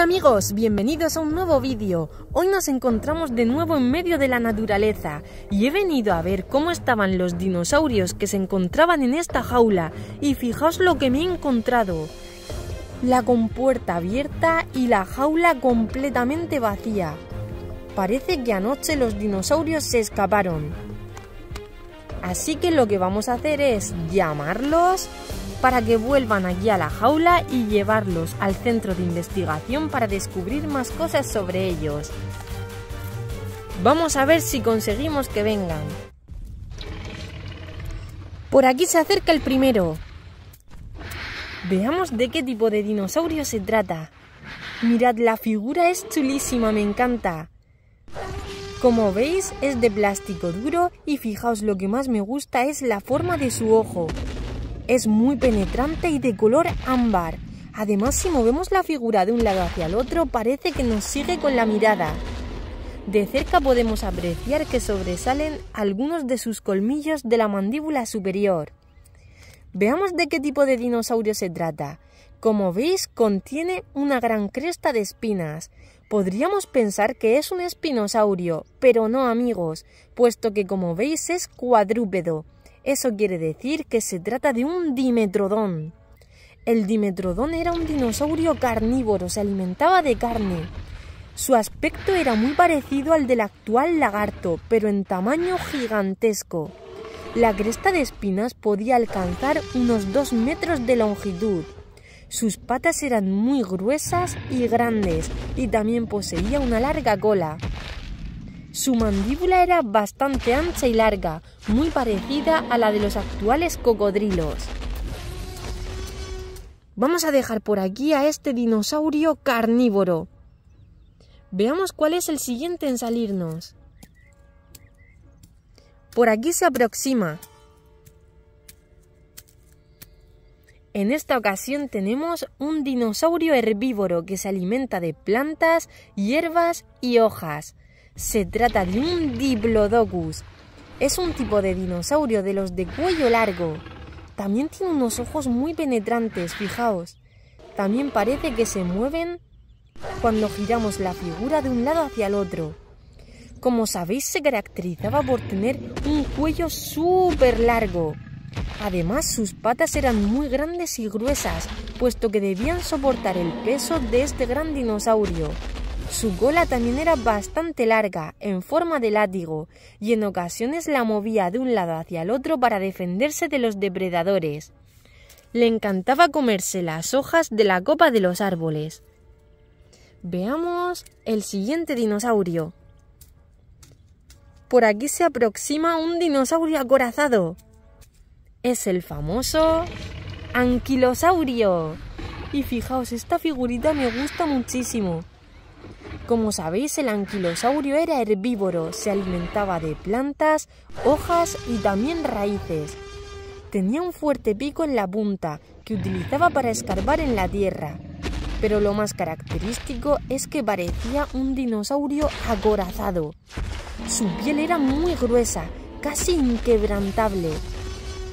Hola amigos, bienvenidos a un nuevo vídeo. Hoy nos encontramos de nuevo en medio de la naturaleza y he venido a ver cómo estaban los dinosaurios que se encontraban en esta jaula y fijaos lo que me he encontrado. La compuerta abierta y la jaula completamente vacía. Parece que anoche los dinosaurios se escaparon. Así que lo que vamos a hacer es llamarlos para que vuelvan aquí a la jaula y llevarlos al centro de investigación para descubrir más cosas sobre ellos. Vamos a ver si conseguimos que vengan. Por aquí se acerca el primero. Veamos de qué tipo de dinosaurio se trata. Mirad, la figura es chulísima, me encanta. Como veis, es de plástico duro y fijaos lo que más me gusta es la forma de su ojo. Es muy penetrante y de color ámbar. Además, si movemos la figura de un lado hacia el otro, parece que nos sigue con la mirada. De cerca podemos apreciar que sobresalen algunos de sus colmillos de la mandíbula superior. Veamos de qué tipo de dinosaurio se trata. Como veis, contiene una gran cresta de espinas. Podríamos pensar que es un espinosaurio, pero no amigos, puesto que como veis es cuadrúpedo. Eso quiere decir que se trata de un dimetrodón. El dimetrodón era un dinosaurio carnívoro, se alimentaba de carne. Su aspecto era muy parecido al del actual lagarto, pero en tamaño gigantesco. La cresta de espinas podía alcanzar unos 2 metros de longitud. Sus patas eran muy gruesas y grandes y también poseía una larga cola. Su mandíbula era bastante ancha y larga, muy parecida a la de los actuales cocodrilos. Vamos a dejar por aquí a este dinosaurio carnívoro. Veamos cuál es el siguiente en salirnos. Por aquí se aproxima. En esta ocasión tenemos un dinosaurio herbívoro que se alimenta de plantas, hierbas y hojas. Se trata de un Diplodocus. Es un tipo de dinosaurio de los de cuello largo. También tiene unos ojos muy penetrantes, fijaos. También parece que se mueven cuando giramos la figura de un lado hacia el otro. Como sabéis, se caracterizaba por tener un cuello súper largo. Además, sus patas eran muy grandes y gruesas, puesto que debían soportar el peso de este gran dinosaurio. Su cola también era bastante larga, en forma de látigo, y en ocasiones la movía de un lado hacia el otro para defenderse de los depredadores. Le encantaba comerse las hojas de la copa de los árboles. Veamos el siguiente dinosaurio. Por aquí se aproxima un dinosaurio acorazado. Es el famoso anquilosaurio. Y fijaos, esta figurita me gusta muchísimo. Como sabéis, el anquilosaurio era herbívoro, se alimentaba de plantas, hojas y también raíces. Tenía un fuerte pico en la punta que utilizaba para escarbar en la tierra. Pero lo más característico es que parecía un dinosaurio acorazado. Su piel era muy gruesa, casi inquebrantable.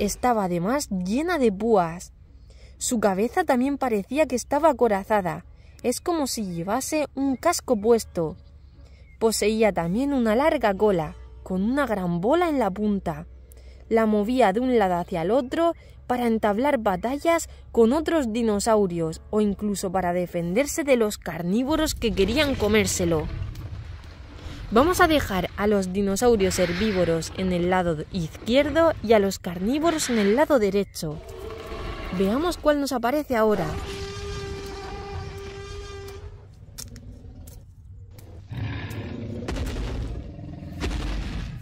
Estaba además llena de púas. Su cabeza también parecía que estaba acorazada es como si llevase un casco puesto. Poseía también una larga cola, con una gran bola en la punta. La movía de un lado hacia el otro para entablar batallas con otros dinosaurios o incluso para defenderse de los carnívoros que querían comérselo. Vamos a dejar a los dinosaurios herbívoros en el lado izquierdo y a los carnívoros en el lado derecho. Veamos cuál nos aparece ahora.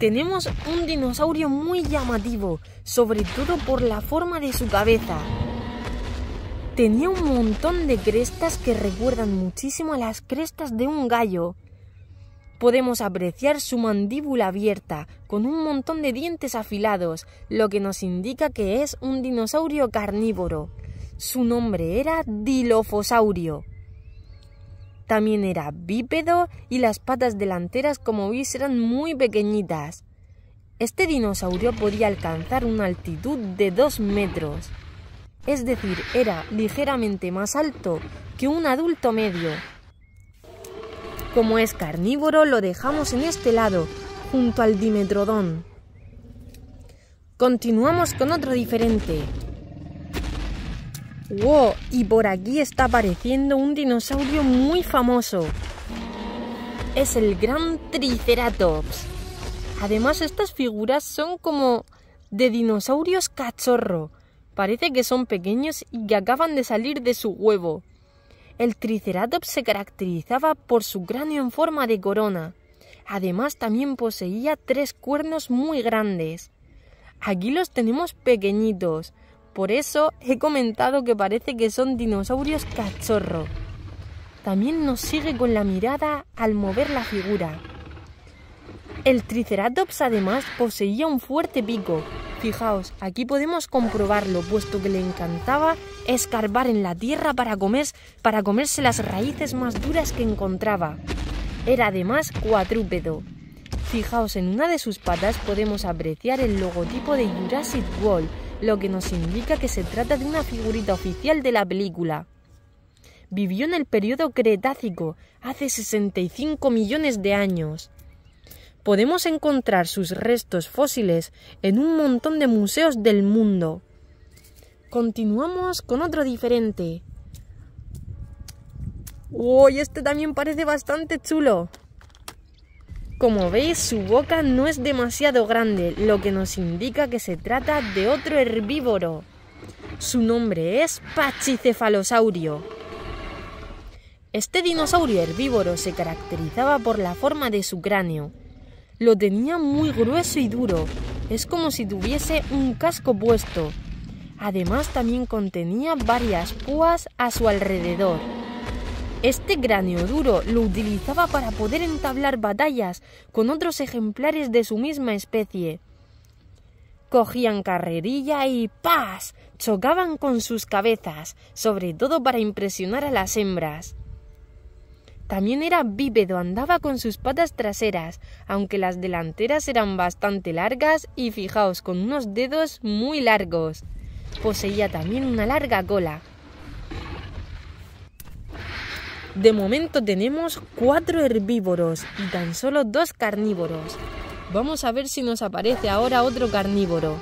Tenemos un dinosaurio muy llamativo, sobre todo por la forma de su cabeza. Tenía un montón de crestas que recuerdan muchísimo a las crestas de un gallo. Podemos apreciar su mandíbula abierta, con un montón de dientes afilados, lo que nos indica que es un dinosaurio carnívoro. Su nombre era Dilofosaurio. También era bípedo y las patas delanteras, como veis, eran muy pequeñitas. Este dinosaurio podía alcanzar una altitud de 2 metros. Es decir, era ligeramente más alto que un adulto medio. Como es carnívoro, lo dejamos en este lado, junto al dimetrodón. Continuamos con otro diferente, ¡Wow! Y por aquí está apareciendo un dinosaurio muy famoso. Es el gran Triceratops. Además, estas figuras son como de dinosaurios cachorro. Parece que son pequeños y que acaban de salir de su huevo. El Triceratops se caracterizaba por su cráneo en forma de corona. Además, también poseía tres cuernos muy grandes. Aquí los tenemos pequeñitos, por eso he comentado que parece que son dinosaurios cachorro. También nos sigue con la mirada al mover la figura. El Triceratops además poseía un fuerte pico. Fijaos, aquí podemos comprobarlo, puesto que le encantaba escarbar en la tierra para, comer, para comerse las raíces más duras que encontraba. Era además cuadrúpedo. Fijaos, en una de sus patas podemos apreciar el logotipo de Jurassic World, lo que nos indica que se trata de una figurita oficial de la película. Vivió en el periodo Cretácico, hace 65 millones de años. Podemos encontrar sus restos fósiles en un montón de museos del mundo. Continuamos con otro diferente. ¡Uy! este también parece bastante chulo. Como veis, su boca no es demasiado grande, lo que nos indica que se trata de otro herbívoro. Su nombre es Pachicefalosaurio. Este dinosaurio herbívoro se caracterizaba por la forma de su cráneo. Lo tenía muy grueso y duro, es como si tuviese un casco puesto. Además también contenía varias púas a su alrededor. Este cráneo duro lo utilizaba para poder entablar batallas con otros ejemplares de su misma especie. Cogían carrerilla y ¡paz! chocaban con sus cabezas, sobre todo para impresionar a las hembras. También era bípedo, andaba con sus patas traseras, aunque las delanteras eran bastante largas y fijaos, con unos dedos muy largos. Poseía también una larga cola, de momento tenemos cuatro herbívoros y tan solo dos carnívoros. Vamos a ver si nos aparece ahora otro carnívoro.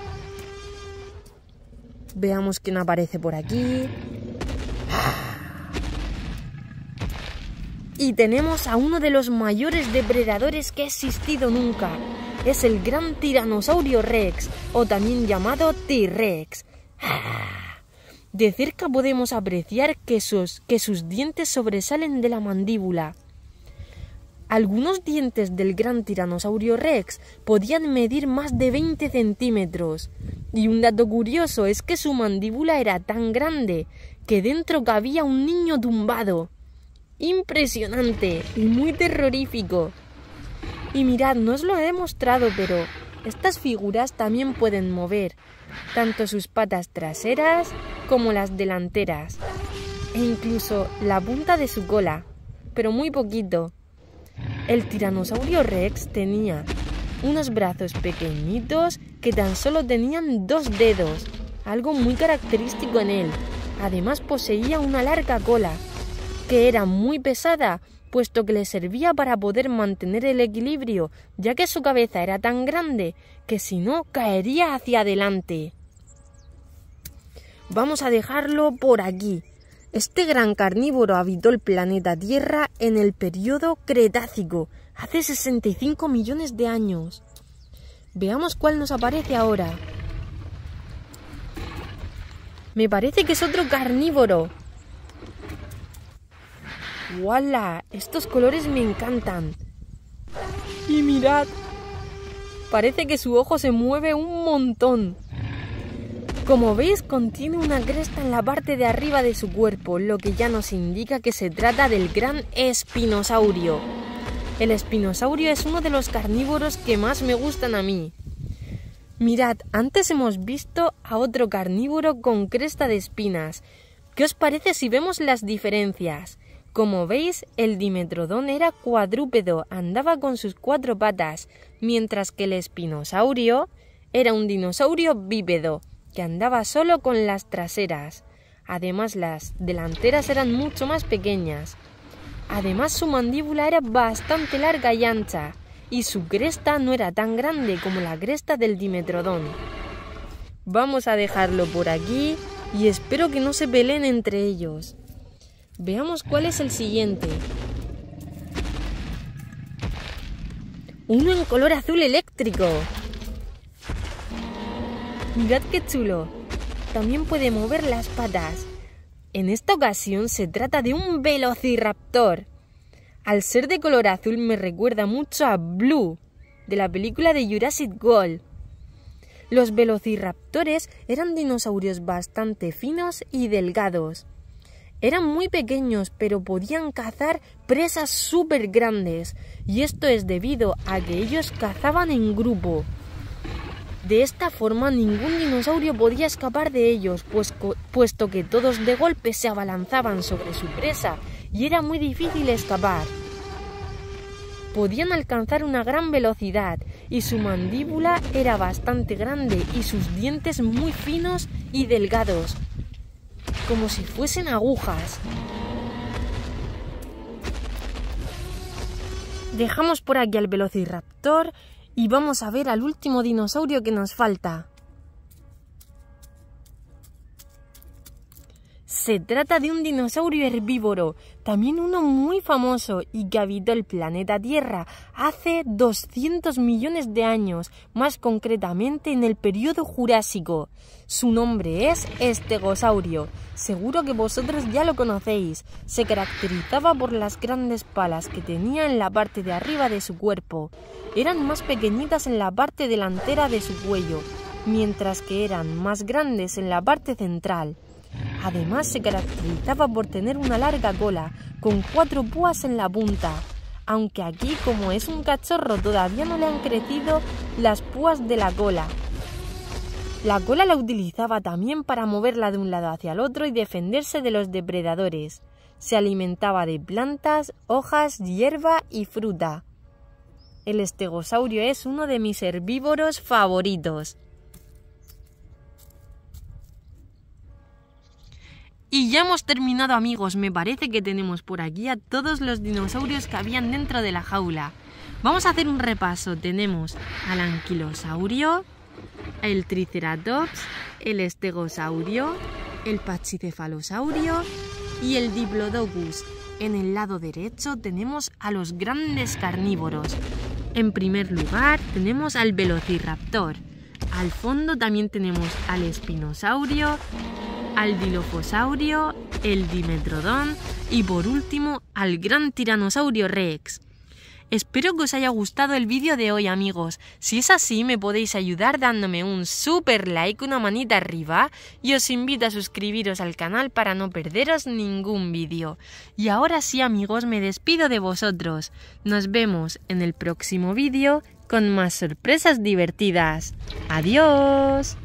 Veamos quién aparece por aquí. Y tenemos a uno de los mayores depredadores que ha existido nunca. Es el gran tiranosaurio Rex, o también llamado T-Rex. De cerca podemos apreciar que sus, que sus dientes sobresalen de la mandíbula. Algunos dientes del gran tiranosaurio Rex podían medir más de 20 centímetros. Y un dato curioso es que su mandíbula era tan grande que dentro cabía un niño tumbado. Impresionante y muy terrorífico. Y mirad, no os lo he demostrado, pero estas figuras también pueden mover tanto sus patas traseras como las delanteras e incluso la punta de su cola, pero muy poquito. El tiranosaurio rex tenía unos brazos pequeñitos que tan solo tenían dos dedos, algo muy característico en él. Además poseía una larga cola, que era muy pesada, puesto que le servía para poder mantener el equilibrio, ya que su cabeza era tan grande que si no caería hacia adelante. Vamos a dejarlo por aquí. Este gran carnívoro habitó el planeta Tierra en el periodo Cretácico, hace 65 millones de años. Veamos cuál nos aparece ahora. Me parece que es otro carnívoro. ¡Wala! Estos colores me encantan. Y mirad, parece que su ojo se mueve un montón. Como veis, contiene una cresta en la parte de arriba de su cuerpo, lo que ya nos indica que se trata del gran espinosaurio. El espinosaurio es uno de los carnívoros que más me gustan a mí. Mirad, antes hemos visto a otro carnívoro con cresta de espinas. ¿Qué os parece si vemos las diferencias? Como veis, el dimetrodón era cuadrúpedo, andaba con sus cuatro patas, mientras que el espinosaurio era un dinosaurio bípedo, que andaba solo con las traseras. Además las delanteras eran mucho más pequeñas. Además su mandíbula era bastante larga y ancha, y su cresta no era tan grande como la cresta del dimetrodón. Vamos a dejarlo por aquí y espero que no se peleen entre ellos. Veamos cuál es el siguiente. Uno en color azul eléctrico. Mirad qué chulo. También puede mover las patas. En esta ocasión se trata de un velociraptor. Al ser de color azul me recuerda mucho a Blue, de la película de Jurassic World. Los velociraptores eran dinosaurios bastante finos y delgados. Eran muy pequeños, pero podían cazar presas súper grandes, y esto es debido a que ellos cazaban en grupo. De esta forma ningún dinosaurio podía escapar de ellos, pues puesto que todos de golpe se abalanzaban sobre su presa y era muy difícil escapar. Podían alcanzar una gran velocidad y su mandíbula era bastante grande y sus dientes muy finos y delgados, como si fuesen agujas. Dejamos por aquí al velociraptor y vamos a ver al último dinosaurio que nos falta. Se trata de un dinosaurio herbívoro, también uno muy famoso y que habitó el planeta Tierra hace 200 millones de años, más concretamente en el periodo Jurásico. Su nombre es estegosaurio. Seguro que vosotros ya lo conocéis. Se caracterizaba por las grandes palas que tenía en la parte de arriba de su cuerpo. Eran más pequeñitas en la parte delantera de su cuello, mientras que eran más grandes en la parte central. Además se caracterizaba por tener una larga cola, con cuatro púas en la punta. Aunque aquí, como es un cachorro, todavía no le han crecido las púas de la cola. La cola la utilizaba también para moverla de un lado hacia el otro y defenderse de los depredadores. Se alimentaba de plantas, hojas, hierba y fruta. El estegosaurio es uno de mis herbívoros favoritos. Y ya hemos terminado amigos, me parece que tenemos por aquí a todos los dinosaurios que habían dentro de la jaula. Vamos a hacer un repaso, tenemos al anquilosaurio, el triceratops, el estegosaurio, el pachicefalosaurio y el diplodocus. En el lado derecho tenemos a los grandes carnívoros. En primer lugar tenemos al velociraptor. Al fondo también tenemos al espinosaurio, al diloposaurio, el dimetrodón y por último al gran tiranosaurio rex. Espero que os haya gustado el vídeo de hoy amigos. Si es así me podéis ayudar dándome un super like, una manita arriba y os invito a suscribiros al canal para no perderos ningún vídeo. Y ahora sí amigos me despido de vosotros. Nos vemos en el próximo vídeo con más sorpresas divertidas. ¡Adiós!